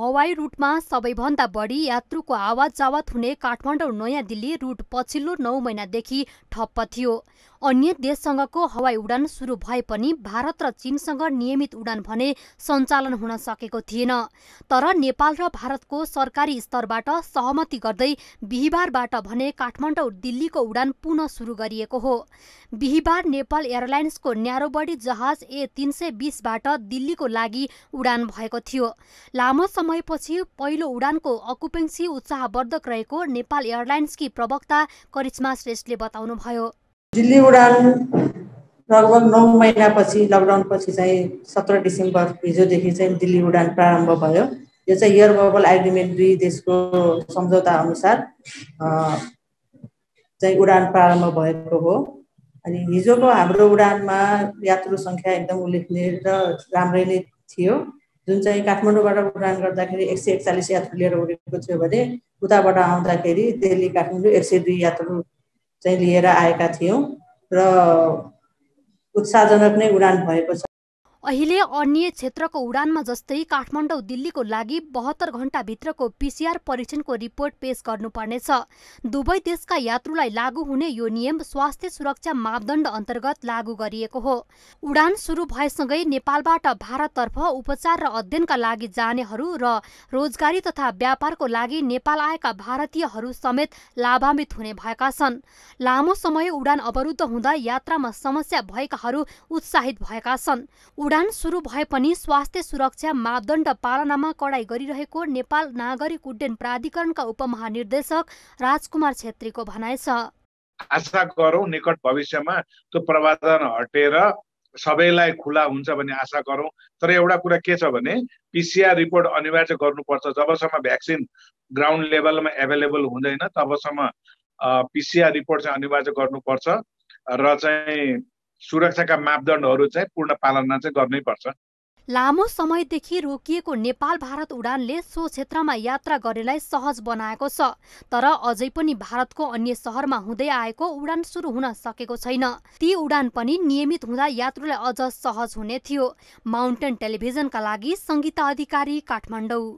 हवाई रुटमा सबैभन्दा बढी यात्रुको आवाजावत हुने काठमाडौँ नयाँ दिल्ली रुट पछिल्लो नौ महिनादेखि ठप्प थियो अन्य देशसँगको हवाई उडान सुरु भए पनि भारत र चीनसँग नियमित उडान भने सञ्चालन हुन सकेको थिएन तर नेपाल र भारतको सरकारी स्तरबाट सहमति गर्दै बिहिबारबाट भने काठमाडौँ दिल्लीको उडान पुनः सुरु गरिएको हो बिहिबार नेपाल एयरलाइन्सको न्यारोबडी जहाज ए तिन सय बिसबाट दिल्लीको लागि उडान भएको थियो लामो समयपछि पहिलो उडानको अकुपेन्सी उत्साहवर्धक रहेको नेपाल एयरलाइन्सकी प्रवक्ता करिश्मा श्रेष्ठले बताउनुभयो दिल्ली उडान लगभग नौ महिनापछि लकडाउनपछि चाहिँ सत्र डिसेम्बर हिजोदेखि चाहिँ दिल्ली उडान प्रारम्भ भयो यो चाहिँ एयर बबल एग्रिमेन्ट दुई देशको सम्झौता अनुसार चाहिँ उडान प्रारम्भ भएको हो अनि हिजोको हाम्रो उडानमा यात्रु सङ्ख्या एकदम उल्लेखनीय र राम्रै नै थियो जुन चाहिँ काठमाडौँबाट उडान गर्दाखेरि एक सय एकचालिस यात्रु लिएर उडेको थियो भने उताबाट आउँदाखेरि दिल्ली काठमाडौँ एक सय दुई यात्रु चाहिँ लिएर आएका थियौँ र उत्साहजनक नै उडान भएको छ अहिले अन्य क्षेत्रको उडानमा जस्तै काठमाडौँ दिल्लीको लागि बहत्तर घण्टाभित्रको पिसिआर परीक्षणको रिपोर्ट पेश गर्नुपर्नेछ दुवै देशका यात्रुलाई लागू हुने यो नियम स्वास्थ्य सुरक्षा मापदण्ड अन्तर्गत लागू गरिएको हो उडान सुरु भएसँगै नेपालबाट भारततर्फ उपचार र अध्ययनका लागि जानेहरू र रोजगारी तथा व्यापारको लागि नेपाल आएका भारतीयहरू समेत लाभान्वित हुने भएका छन् लामो समय उडान अवरुद्ध हुँदा यात्रामा समस्या भएकाहरू उत्साहित भएका छन् अभियान सुरु भए पनि स्वास्थ्य सुरक्षा मापदण्ड पालनामा कडाई गरिरहेको नेपाल नागरिक उड्डयन प्राधिकरणका उपमहानिर्देशक राजकुमार छेत्रीको भनाइ छ आशा गरौँ निकट भविष्यमा त्यो प्रावधान हटेर सबैलाई खुला हुन्छ भन्ने आशा गरौँ तर एउटा कुरा के छ भने पिसिआर रिपोर्ट अनिवार्य गर्नुपर्छ जबसम्म भ्याक्सिन ग्राउन्ड लेभलमा एभाइलेबल हुँदैन तबसम्म पिसिआर रिपोर्ट चाहिँ अनिवार्य गर्नुपर्छ र चाहिँ सुरक्षाका मापदण्डहरू चाहिँ पूर्ण पालना चाहिँ गर्नै पर्छ लामो समयदेखि रोकिएको नेपाल भारत उडानले सो क्षेत्रमा यात्रा गर्नेलाई सहज बनाएको छ तर अझै पनि भारतको अन्य सहरमा हुँदै आएको उडान सुरु हुन सकेको छैन ती उडान पनि नियमित हुँदा यात्रुलाई अझ सहज हुने थियो माउन्टेन टेलिभिजनका लागि संगीता अधिकारी काठमाडौँ